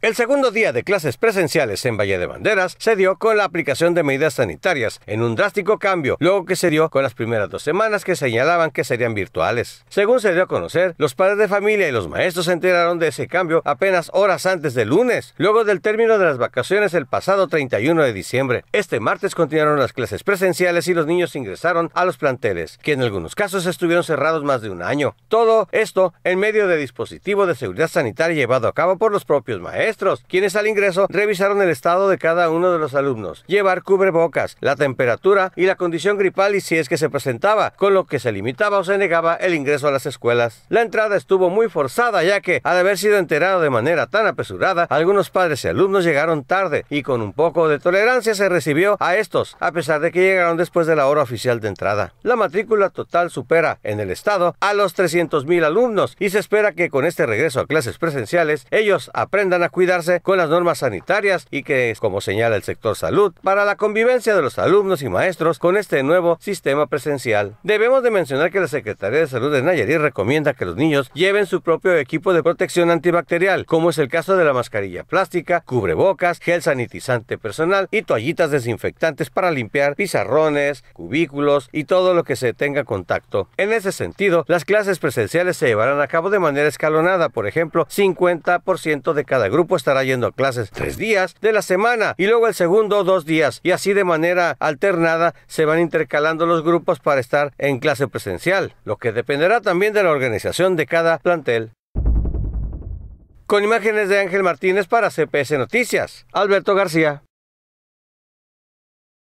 El segundo día de clases presenciales en Valle de Banderas se dio con la aplicación de medidas sanitarias en un drástico cambio, luego que se dio con las primeras dos semanas que señalaban que serían virtuales. Según se dio a conocer, los padres de familia y los maestros se enteraron de ese cambio apenas horas antes del lunes, luego del término de las vacaciones el pasado 31 de diciembre. Este martes continuaron las clases presenciales y los niños ingresaron a los planteles, que en algunos casos estuvieron cerrados más de un año. Todo esto en medio de dispositivo de seguridad sanitaria llevado a cabo por los propios maestros maestros, quienes al ingreso revisaron el estado de cada uno de los alumnos, llevar cubrebocas, la temperatura y la condición gripal y si es que se presentaba, con lo que se limitaba o se negaba el ingreso a las escuelas. La entrada estuvo muy forzada ya que, al haber sido enterado de manera tan apresurada, algunos padres y alumnos llegaron tarde y con un poco de tolerancia se recibió a estos, a pesar de que llegaron después de la hora oficial de entrada. La matrícula total supera en el estado a los 300.000 alumnos y se espera que con este regreso a clases presenciales ellos aprendan a cuidarse con las normas sanitarias y que, como señala el sector salud, para la convivencia de los alumnos y maestros con este nuevo sistema presencial. Debemos de mencionar que la Secretaría de Salud de Nayarit recomienda que los niños lleven su propio equipo de protección antibacterial, como es el caso de la mascarilla plástica, cubrebocas, gel sanitizante personal y toallitas desinfectantes para limpiar pizarrones, cubículos y todo lo que se tenga contacto. En ese sentido, las clases presenciales se llevarán a cabo de manera escalonada, por ejemplo, 50% de cada grupo estará yendo a clases tres días de la semana y luego el segundo dos días y así de manera alternada se van intercalando los grupos para estar en clase presencial, lo que dependerá también de la organización de cada plantel. Con imágenes de Ángel Martínez para CPS Noticias, Alberto García.